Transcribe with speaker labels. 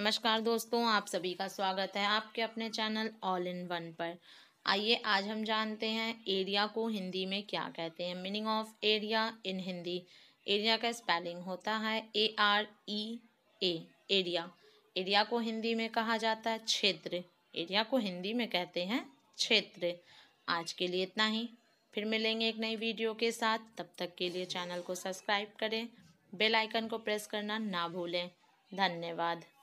Speaker 1: नमस्कार दोस्तों आप सभी का स्वागत है आपके अपने चैनल ऑल इन वन पर आइए आज हम जानते हैं एरिया को हिंदी में क्या कहते हैं meaning of area in Hindi area का स्पेलिंग होता है A R E A area area को हिंदी में कहा जाता है क्षेत्र एरिया को हिंदी में कहते हैं क्षेत्र आज के लिए इतना ही फिर मिलेंगे एक नई वीडियो के साथ तब तक के लिए चैनल को सब्सक्राइब करें बेल आइकन को प्रेस करना ना भूलें धन्यवाद